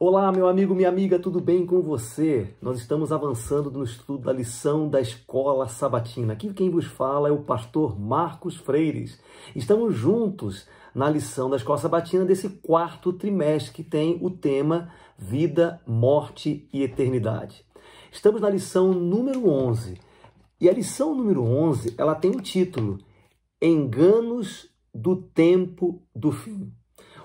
Olá, meu amigo, minha amiga, tudo bem com você? Nós estamos avançando no estudo da lição da escola sabatina. Aqui quem vos fala é o pastor Marcos Freires. Estamos juntos na lição da escola sabatina desse quarto trimestre que tem o tema Vida, Morte e Eternidade. Estamos na lição número 11. E a lição número 11, ela tem o um título Enganos do Tempo do Fim.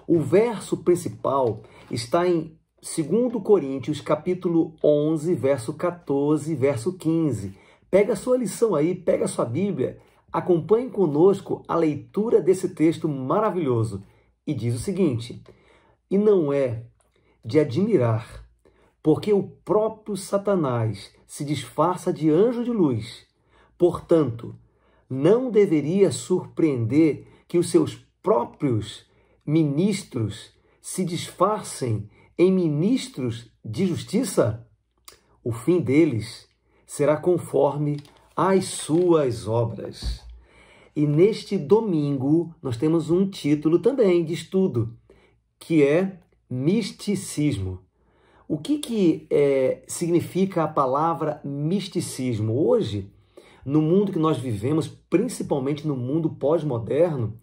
O verso principal está em Segundo Coríntios, capítulo 11, verso 14, verso 15. Pega a sua lição aí, pega a sua Bíblia, acompanhe conosco a leitura desse texto maravilhoso. E diz o seguinte: E não é de admirar, porque o próprio Satanás se disfarça de anjo de luz. Portanto, não deveria surpreender que os seus próprios ministros se disfarcem em ministros de justiça? O fim deles será conforme as suas obras. E neste domingo nós temos um título também de estudo, que é misticismo. O que, que é, significa a palavra misticismo? Hoje, no mundo que nós vivemos, principalmente no mundo pós-moderno,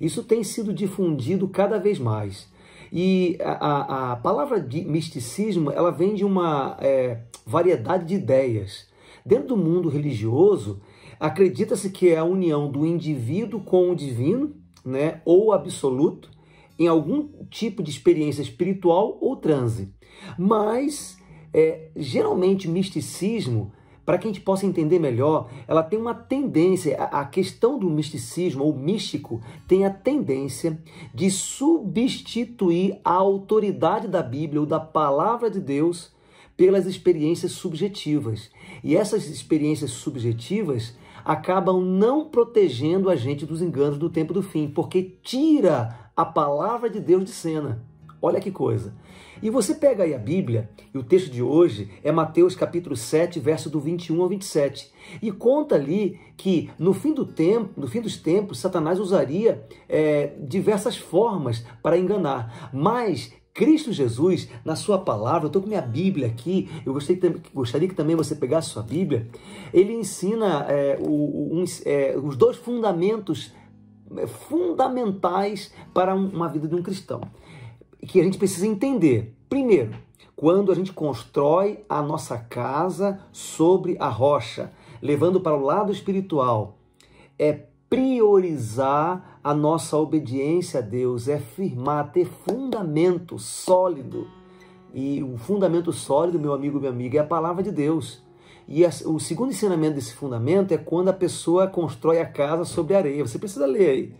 isso tem sido difundido cada vez mais. E a, a, a palavra de misticismo ela vem de uma é, variedade de ideias. Dentro do mundo religioso, acredita-se que é a união do indivíduo com o divino, né, ou absoluto, em algum tipo de experiência espiritual ou transe. Mas, é, geralmente, misticismo para que a gente possa entender melhor, ela tem uma tendência, a questão do misticismo ou místico tem a tendência de substituir a autoridade da Bíblia ou da palavra de Deus pelas experiências subjetivas. E essas experiências subjetivas acabam não protegendo a gente dos enganos do tempo do fim, porque tira a palavra de Deus de cena. Olha que coisa. E você pega aí a Bíblia, e o texto de hoje é Mateus capítulo 7, verso do 21 ao 27. E conta ali que no fim do tempo, no fim dos tempos, Satanás usaria é, diversas formas para enganar. Mas Cristo Jesus, na sua palavra, eu estou com minha Bíblia aqui, eu gostaria, gostaria que também você pegasse sua Bíblia, ele ensina é, o, um, é, os dois fundamentos é, fundamentais para uma vida de um cristão que a gente precisa entender. Primeiro, quando a gente constrói a nossa casa sobre a rocha, levando para o lado espiritual, é priorizar a nossa obediência a Deus, é firmar, ter fundamento sólido. E o fundamento sólido, meu amigo, minha amiga, é a palavra de Deus. E o segundo ensinamento desse fundamento é quando a pessoa constrói a casa sobre a areia. Você precisa ler aí.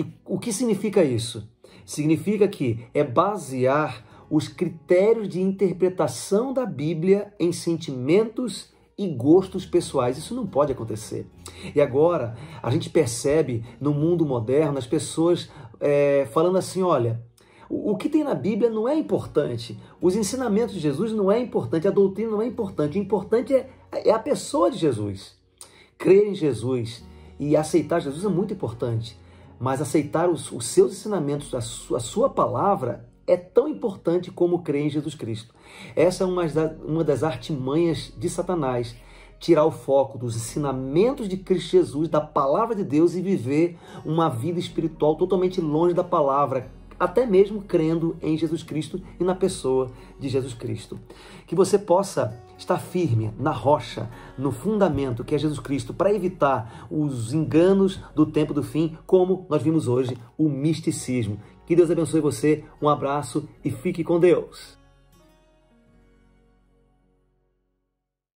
E o que significa isso? Significa que é basear os critérios de interpretação da Bíblia em sentimentos e gostos pessoais. Isso não pode acontecer. E agora, a gente percebe no mundo moderno as pessoas é, falando assim: olha, o que tem na Bíblia não é importante. Os ensinamentos de Jesus não é importante. A doutrina não é importante. O importante é, é a pessoa de Jesus. Crer em Jesus e aceitar Jesus é muito importante. Mas aceitar os, os seus ensinamentos, a sua, a sua palavra, é tão importante como crer em Jesus Cristo. Essa é uma uma das artimanhas de Satanás. Tirar o foco dos ensinamentos de Cristo Jesus, da palavra de Deus e viver uma vida espiritual totalmente longe da palavra, até mesmo crendo em Jesus Cristo e na pessoa de Jesus Cristo. Que você possa está firme na rocha, no fundamento que é Jesus Cristo, para evitar os enganos do tempo do fim, como nós vimos hoje, o misticismo. Que Deus abençoe você, um abraço e fique com Deus.